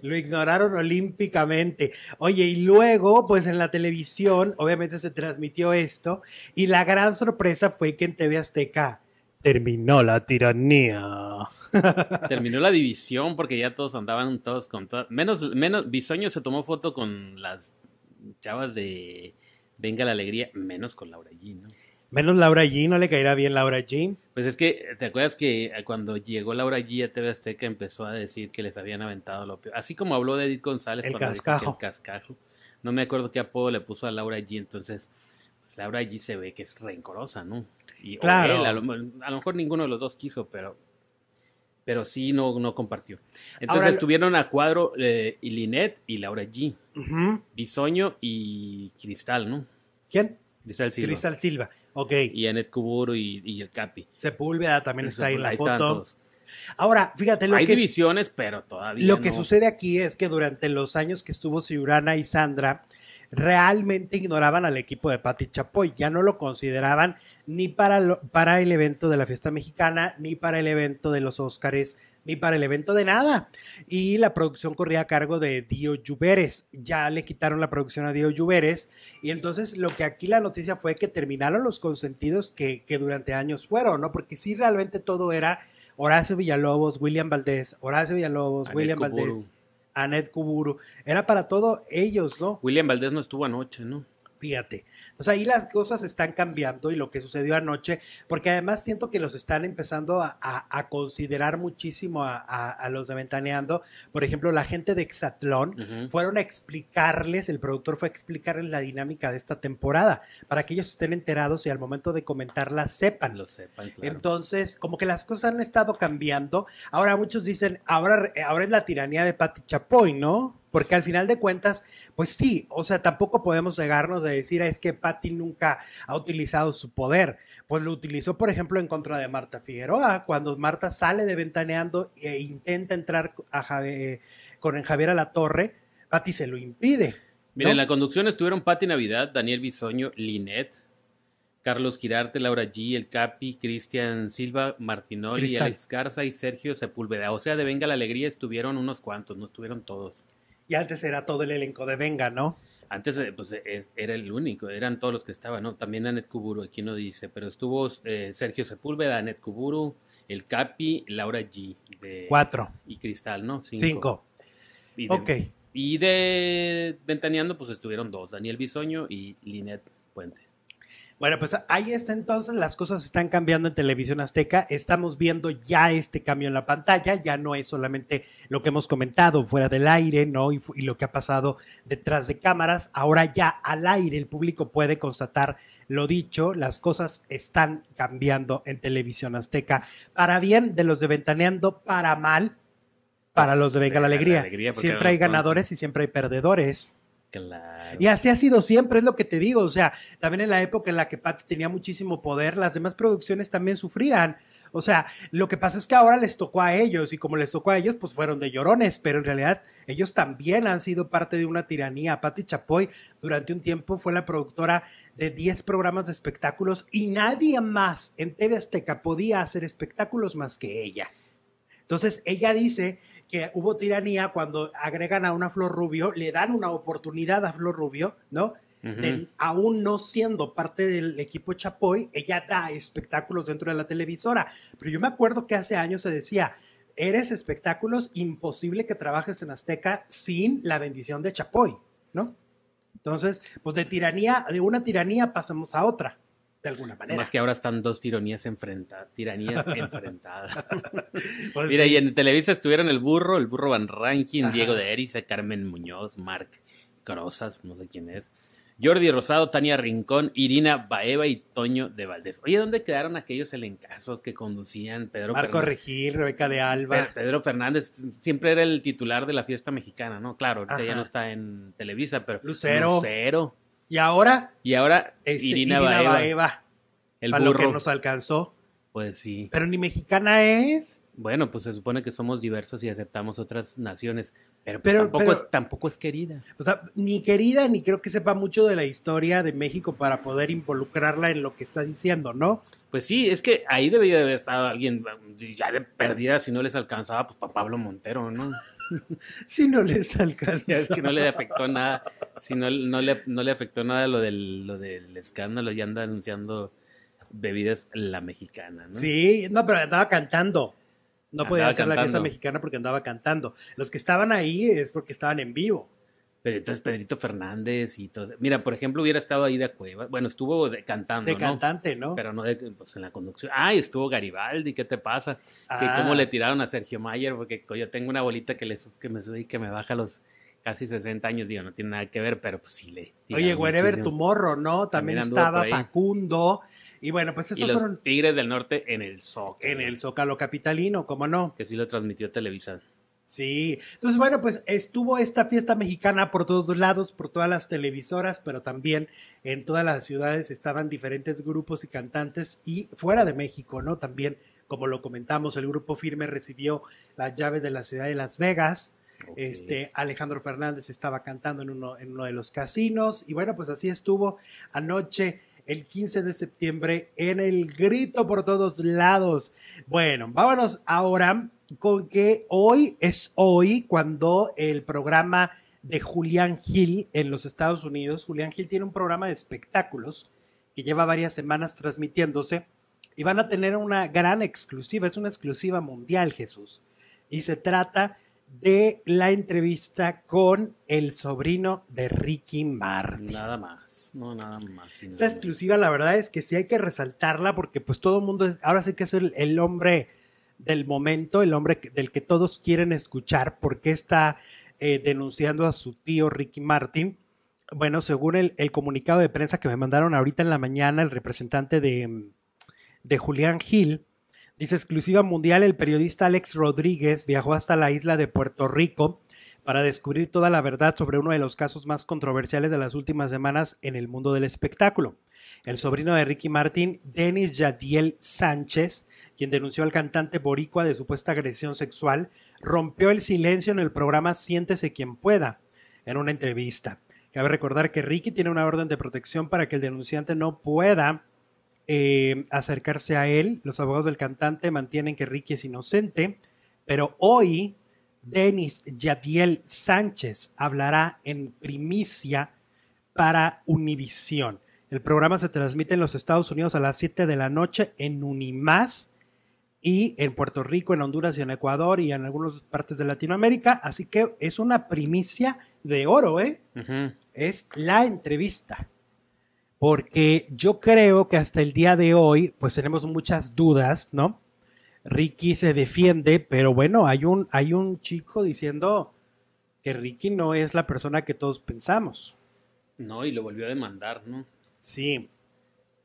Lo ignoraron olímpicamente. Oye, y luego, pues en la televisión, obviamente se transmitió esto, y la gran sorpresa fue que en TV Azteca terminó la tiranía. Terminó la división porque ya todos andaban todos con todas. Menos, menos, Bisoño se tomó foto con las chavas de Venga la Alegría, menos con Laura Gino. Menos Laura G, ¿no le caerá bien Laura G? Pues es que, ¿te acuerdas que eh, cuando llegó Laura G a TV Azteca empezó a decir que les habían aventado lo peor? Así como habló de Edith González. El cascajo. El cascajo. No me acuerdo qué apodo le puso a Laura G, entonces, pues, Laura G se ve que es rencorosa, ¿no? Y, claro. a, lo, mejor ninguno de los dos quiso, pero pero sí no, no compartió. Entonces tuvieron estuvieron a cuadro eh, y y Laura G. Bisoño y Cristal, ¿no? ¿Quién? Cristal Silva. Cristal Silva, ok. Y Anet Kuburu y, el Capi. Sepúlveda también está ahí en la foto. Ahora, fíjate lo que. Hay divisiones, pero todavía. Lo que sucede aquí es que durante los años que estuvo Ciurana y Sandra, realmente ignoraban al equipo de Pati Chapoy. Ya no lo consideraban ni para, para el evento de la fiesta mexicana, ni para el evento de los Óscares ni para el evento de nada. Y la producción corría a cargo de Dio Lluveres. Ya le quitaron la producción a Dio Lluveres. Y entonces lo que aquí la noticia fue que terminaron los consentidos que, que durante años fueron, ¿no? Porque sí, realmente todo era Horacio Villalobos, William Valdés, Horacio Villalobos, William Valdés, Anet Kuburu. Era para todos ellos, ¿no? William Valdés no estuvo anoche, ¿no? Fíjate. Entonces ahí las cosas están cambiando y lo que sucedió anoche, porque además siento que los están empezando a, considerar muchísimo a, los de Ventaneando. Por ejemplo, la gente de Exatlón fueron a explicarles, el productor fue a explicarles la dinámica de esta temporada, para que ellos estén enterados y al momento de comentarla sepan. Lo sepan, Entonces, como que las cosas han estado cambiando. Ahora muchos dicen, ahora, ahora es la tiranía de Patti Chapoy, ¿no? Porque al final de cuentas, pues sí, o sea, tampoco podemos negarnos de decir ah, es que Patty nunca ha utilizado su poder. Pues lo utilizó, por ejemplo, en contra de Marta Figueroa, cuando Marta sale de ventaneando e intenta entrar eh, con Javier a la torre, Patty se lo impide. Miren, en la conducción estuvieron Patti Navidad, Daniel Bisoño, Linet, Carlos Girarte, Laura G, El Capi, Cristian Silva, Martinoli, Alex Garza y Sergio Sepúlveda. O sea, de Venga la Alegría estuvieron unos cuantos, no estuvieron todos. Y antes era todo el elenco de Venga, ¿no? Antes eh, pues, era el único, eran todos los que estaban, ¿no? También Anet Kuburu, aquí no dice, pero estuvo eh, Sergio Sepúlveda, Anet Kuburu, el Capi, Laura G. De, Cuatro. Y Cristal, ¿no? Cinco. Cinco. Y ok. Y de Ventaneando, pues estuvieron dos, Daniel Bisoño y Linet Puente. Bueno, pues ahí está entonces, las cosas están cambiando en televisión azteca, estamos viendo ya este cambio en la pantalla, ya no es solamente lo que hemos comentado fuera del aire, ¿no? Y, lo que ha pasado detrás de cámaras, ahora ya al aire el público puede constatar lo dicho, las cosas están cambiando en televisión azteca, para bien de los de Ventaneando, para mal, para pues los de Venga La alegría siempre hay ganadores y siempre hay perdedores. Y así ha sido siempre, es lo que te digo. O sea, también en la época en la que Patty tenía muchísimo poder, las demás producciones también sufrían. O sea, lo que pasa es que ahora les tocó a ellos y como les tocó a ellos, pues fueron de llorones, pero en realidad ellos también han sido parte de una tiranía. Patti Chapoy durante un tiempo fue la productora de 10 programas de espectáculos y nadie más en TV Azteca podía hacer espectáculos más que ella. Entonces ella dice que hubo tiranía cuando agregan a una Flor Rubio, le dan una oportunidad a Flor Rubio, ¿no? aún no siendo parte del equipo Chapoy, ella da espectáculos dentro de la televisora. Pero yo me acuerdo que hace años se decía, eres espectáculos, imposible que trabajes en Azteca sin la bendición de Chapoy, ¿no? Entonces, pues de tiranía, de una tiranía pasamos a otra, de alguna manera. Más que ahora están dos tiranías enfrentadas, tiranías enfrentadas. Pues Mira, y en Televisa estuvieron el burro, el burro Van Ranking, Diego de Erice, Carmen Muñoz, Marc Crozas, no sé quién es, Jordi Rosado, Tania Rincón, Irina Baeva y Toño de Valdés. Oye, ¿dónde quedaron aquellos elencasos que conducían Pedro Marco Regil, Rebeca de Alba. Pedro Fernández siempre era el titular de la fiesta mexicana, ¿no? Claro, ahorita ya no está en Televisa, pero Lucero y ahora. Y ahora este, Irina, Baeva, El para burro. lo que nos alcanzó. Pues sí. Pero ni mexicana es. Bueno, pues se supone que somos diversos y aceptamos otras naciones, pero, pues, tampoco, es, tampoco es querida. O sea, ni querida, ni creo que sepa mucho de la historia de México para poder involucrarla en lo que está diciendo, ¿no? Pues sí, es que ahí debería haber estado alguien um, ya de perdida, si no les alcanzaba, pues para Pablo Montero, ¿no? si no les alcanzaba. Es que no le afectó nada, si no, no, le, afectó nada lo del, lo del escándalo y anda anunciando bebidas la mexicana, ¿no? Sí, no, pero estaba cantando. No podía hacer la pieza mexicana porque andaba cantando. Los que estaban ahí es porque estaban en vivo. Pero entonces Pedrito Fernández y todo. Mira, por ejemplo, hubiera estado ahí de Cueva. Bueno, estuvo de, cantando. De cantante, ¿no? Pero no pues, en la conducción. Ay, estuvo Garibaldi, ¿qué te pasa? Ah. cómo le tiraron a Sergio Mayer, porque yo tengo una bolita que, le, que me sube y que me baja los casi 60 años. Digo, no tiene nada que ver, pero pues sí le. Oye, Wherever morro, ¿no? También, estaba Facundo. Y bueno, pues esos son Tigres del Norte en el Zócalo. En el Zócalo capitalino, ¿cómo no? Que sí lo transmitió Televisa. Sí, entonces bueno, pues estuvo esta fiesta mexicana por todos lados, por todas las televisoras, pero también en todas las ciudades estaban diferentes grupos y cantantes y fuera de México, ¿no? También, como lo comentamos, el grupo firme recibió las llaves de la ciudad de Las Vegas, Este, Alejandro Fernández estaba cantando en uno, en uno de los casinos. Y bueno, pues así estuvo anoche el 15 de septiembre en el grito por todos lados. Bueno, vámonos ahora con que hoy es hoy cuando el programa de Julián Gil en los Estados Unidos, Julián Gil tiene un programa de espectáculos que lleva varias semanas transmitiéndose y van a tener una gran exclusiva, es una exclusiva mundial, Jesús. Y se trata de la entrevista con el sobrino de Ricky Martin. Nada más, no nada más. Esta exclusiva, la verdad es que sí hay que resaltarla porque pues todo el mundo, es, ahora sí que es el, hombre del momento, el hombre del que todos quieren escuchar porque está eh, denunciando a su tío Ricky Martin. Bueno, según el, comunicado de prensa que me mandaron ahorita en la mañana, el representante de, de Julián Gil, Dice exclusiva mundial, el periodista Alex Rodríguez viajó hasta la isla de Puerto Rico para descubrir toda la verdad sobre uno de los casos más controversiales de las últimas semanas en el mundo del espectáculo. El sobrino de Ricky Martin, Denis Yadiel Sánchez, quien denunció al cantante boricua de supuesta agresión sexual, rompió el silencio en el programa Siéntese quien pueda, en una entrevista. Cabe recordar que Ricky tiene una orden de protección para que el denunciante no pueda eh, acercarse a él. Los abogados del cantante mantienen que Ricky es inocente, pero hoy Denis Yadiel Sánchez hablará en primicia para Univisión. El programa se transmite en los Estados Unidos a las 7 de la noche en Unimás y en Puerto Rico, en Honduras y en Ecuador y en algunas partes de Latinoamérica. Así que es una primicia de oro, ¿eh? Es la entrevista porque yo creo que hasta el día de hoy, pues tenemos muchas dudas, ¿no? Ricky se defiende, pero bueno, hay un, hay un chico diciendo que Ricky no es la persona que todos pensamos. No, y lo volvió a demandar, ¿no? Sí.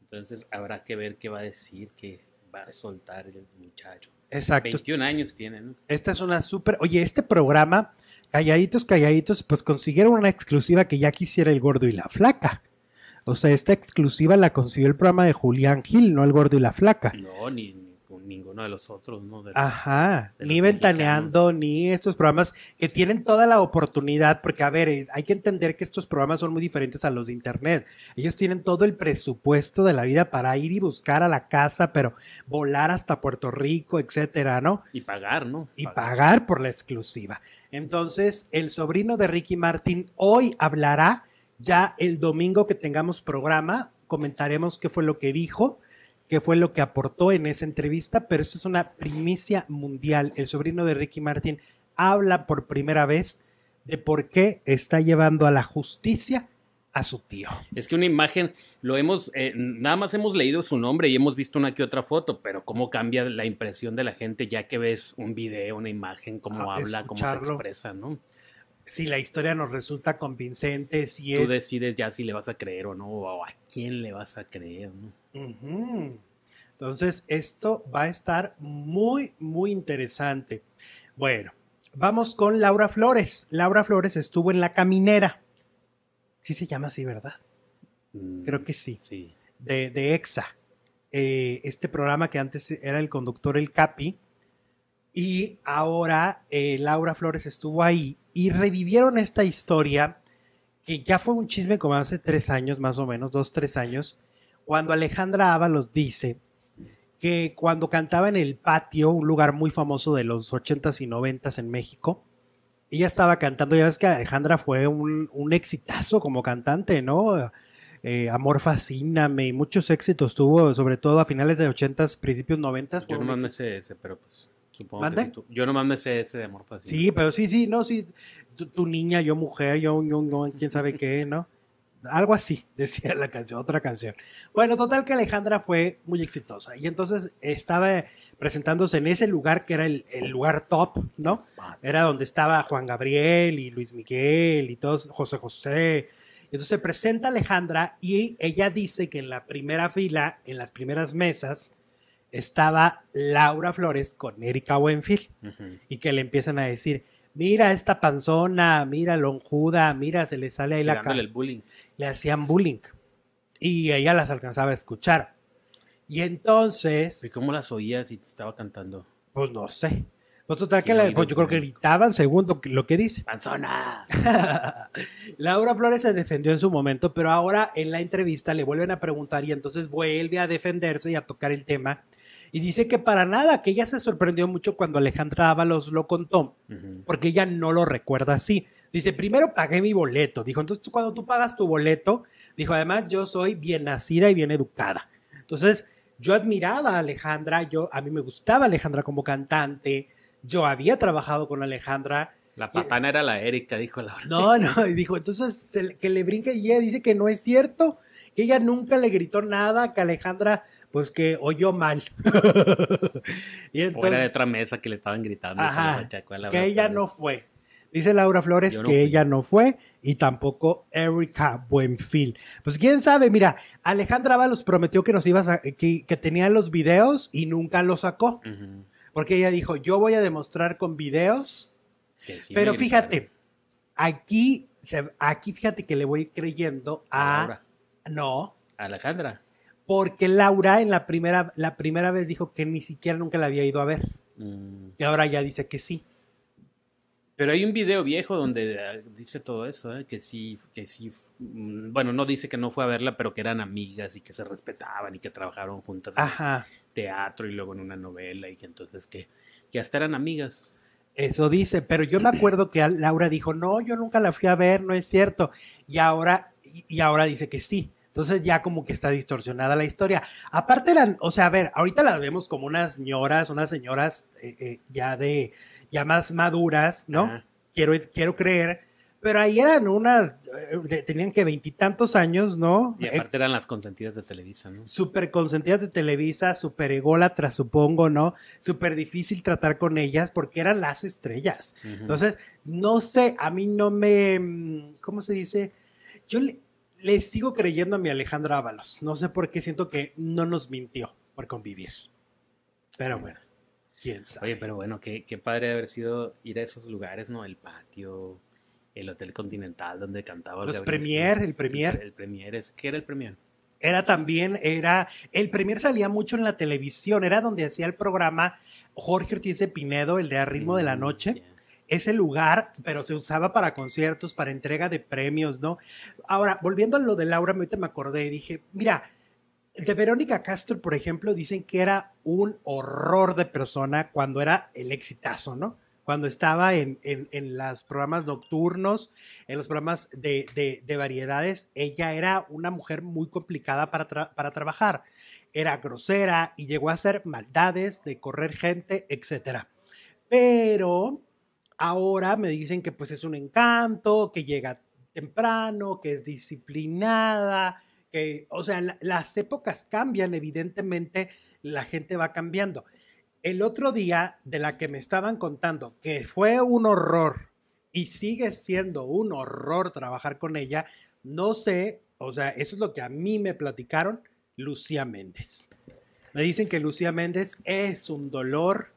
Entonces habrá que ver qué va a decir, que va a soltar el muchacho. Exacto. 21 años tiene, ¿no? Esta es una súper... Oye, este programa, calladitos, calladitos, pues consiguieron una exclusiva que ya quisiera el gordo y la flaca. O sea, esta exclusiva la consiguió el programa de Julián Gil, no el gordo y la flaca. No, ni, con ninguno de los otros, ¿no? Ajá, ni ventaneando, ni estos programas que tienen toda la oportunidad, porque a ver, hay que entender que estos programas son muy diferentes a los de Internet. Ellos tienen todo el presupuesto de la vida para ir y buscar a la casa, pero volar hasta Puerto Rico, etcétera, ¿no? Y pagar, ¿no? Y pagar, pagar por la exclusiva. Entonces, el sobrino de Ricky Martin hoy hablará ya el domingo que tengamos programa, comentaremos qué fue lo que dijo, qué fue lo que aportó en esa entrevista, pero eso es una primicia mundial. El sobrino de Ricky Martin habla por primera vez de por qué está llevando a la justicia a su tío. Es que una imagen, lo hemos, eh, nada más hemos leído su nombre y hemos visto una que otra foto, pero cómo cambia la impresión de la gente ya que ves un video, una imagen, cómo ah, habla, cómo se expresa, ¿no? si la historia nos resulta convincente, si es... Tú decides ya si le vas a creer o no, o a quién le vas a creer, ¿no? Entonces, esto va a estar muy, muy interesante. Bueno, vamos con Laura Flores. Laura Flores estuvo en La Caminera. Sí se llama así, ¿verdad? Mm, Creo que sí. sí. De, EXA. Eh, este programa que antes era el conductor El Capi. Y ahora eh, Laura Flores estuvo ahí y revivieron esta historia que ya fue un chisme como hace tres años, más o menos, dos, tres años, cuando Alejandra Ábalos dice que cuando cantaba en el patio, un lugar muy famoso de los ochentas y noventas en México, ella estaba cantando, ya ves que Alejandra fue un, un exitazo como cantante, ¿no? Eh, Amor Fascíname y muchos éxitos tuvo, sobre todo a finales de 80s, principios noventas. Yo no sé ese, pero pues... Supongo Yo no me sé ese de amor Sí, pero sí, sí, no, sí. Tu, niña, yo mujer, yo, yo, yo, quién sabe qué, ¿no? Algo así, decía la canción, otra canción. Bueno, total que Alejandra fue muy exitosa. Y entonces estaba presentándose en ese lugar que era el, el lugar top, ¿no? Era donde estaba Juan Gabriel y Luis Miguel y todos, José José. Entonces se presenta Alejandra y ella dice que en la primera fila, en las primeras mesas, estaba Laura Flores con Erika Buenfield y que le empiezan a decir, mira esta panzona, mira lonjuda, mira, se le sale ahí la cara. Le hacían bullying y ella las alcanzaba a escuchar. Y entonces... ¿Y cómo las oías si te estaba cantando? Pues no sé. Pues pues yo creo que gritaban según lo, lo que dice. ¡Panzona! Laura Flores se defendió en su momento, pero ahora en la entrevista le vuelven a preguntar y entonces vuelve a defenderse y a tocar el tema y dice que para nada, que ella se sorprendió mucho cuando Alejandra Ábalos lo contó, porque ella no lo recuerda así. Dice, primero pagué mi boleto. Dijo, entonces cuando tú pagas tu boleto, dijo, además yo soy bien nacida y bien educada. Entonces, yo admiraba a Alejandra, yo, a mí me gustaba Alejandra como cantante, yo había trabajado con Alejandra. La patana era la Erika, dijo la No, no, y dijo, entonces que le brinque y ella dice que no es cierto, que ella nunca le gritó nada, que Alejandra pues que oyó mal. y de otra mesa que le estaban gritando. Ajá, que ella no fue. Dice Laura Flores que ella no fue y tampoco Erika Buenfil. Pues quién sabe, mira, Alejandra Valos prometió que nos ibas que, tenía los videos y nunca los sacó. Porque ella dijo, yo voy a demostrar con videos. Pero fíjate, aquí, aquí fíjate que le voy creyendo a no. Alejandra. Porque Laura en la primera, la primera vez dijo que ni siquiera nunca la había ido a ver. Mm. Y ahora ya dice que sí. Pero hay un video viejo donde eh, dice todo eso, eh, que sí, que sí, mm, bueno, no dice que no fue a verla, pero que eran amigas y que se respetaban y que trabajaron juntas en teatro y luego en una novela y que entonces que, que hasta eran amigas. Eso dice, pero yo me acuerdo que Laura dijo, no, yo nunca la fui a ver, no es cierto. Y ahora, y ahora dice que sí. Entonces ya como que está distorsionada la historia. Aparte, eran, o sea, a ver, ahorita las vemos como unas señoras, unas señoras eh, eh, ya de, ya más maduras, ¿no? Quiero, quiero creer. Pero ahí eran unas, eh, tenían que veintitantos años, ¿no? Y aparte eran las consentidas de Televisa, ¿no? Súper consentidas de Televisa, súper ególatras, supongo, ¿no? Súper difícil tratar con ellas porque eran las estrellas. Entonces, no sé, a mí no me, mm, ¿cómo se dice? Yo le, le sigo creyendo a mi Alejandro Ábalos. No sé por qué siento que no nos mintió por convivir. Pero bueno, quién sabe. Oye, pero bueno, qué, qué padre haber sido ir a esos lugares, ¿no? El patio, el Hotel Continental donde cantaba. Los Premier, el Premier. El, Premier, es, ¿qué era el Premier? Era también, era, el Premier salía mucho en la televisión, era donde hacía el programa Jorge Ortiz de Pinedo, el de A Ritmo de la mm, Noche ese lugar, pero se usaba para conciertos, para entrega de premios, ¿no? Ahora, volviendo a lo de Laura, ahorita me acordé y dije, mira, de Verónica Castro, por ejemplo, dicen que era un horror de persona cuando era el exitazo, ¿no? Cuando estaba en, en, los programas nocturnos, en los programas de, variedades, ella era una mujer muy complicada para, para trabajar. Era grosera y llegó a hacer maldades de correr gente, etcétera. Pero ahora me dicen que pues es un encanto, que llega temprano, que es disciplinada, que, o sea, las épocas cambian, evidentemente la gente va cambiando. El otro día de la que me estaban contando, que fue un horror y sigue siendo un horror trabajar con ella, no sé, o sea, eso es lo que a mí me platicaron Lucía Méndez. Me dicen que Lucía Méndez es un dolor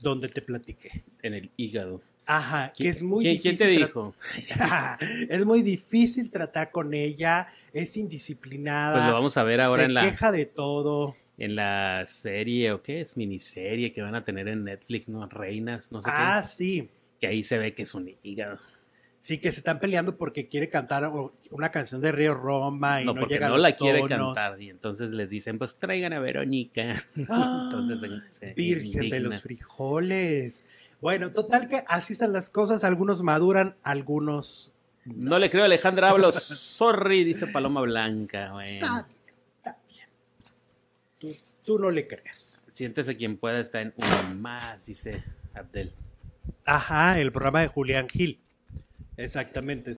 donde te platiqué. En el hígado. Ajá, que es muy difícil. ¿Quién te dijo? es muy difícil tratar con ella, es indisciplinada. Pues lo vamos a ver ahora en la. queja de todo. En la serie, ¿o qué es? Miniserie que van a tener en Netflix, ¿no? Reinas, no sé qué. Ah, sí. Que ahí se ve que es un hígado. Sí, que se están peleando porque quiere cantar una canción de Río Roma y no, no la quiere cantar y entonces les dicen, pues traigan a Verónica. ¡Ah! Virgen de los frijoles. Bueno, total que así están las cosas. Algunos maduran, algunos. No, le creo Alejandra Hablo. Sorry, dice Paloma Blanca. Está bien, está bien. Tú, no le creas. Siéntese quien pueda, estar en uno más, dice Abdel. Ajá, el programa de Julián Gil. Exactamente.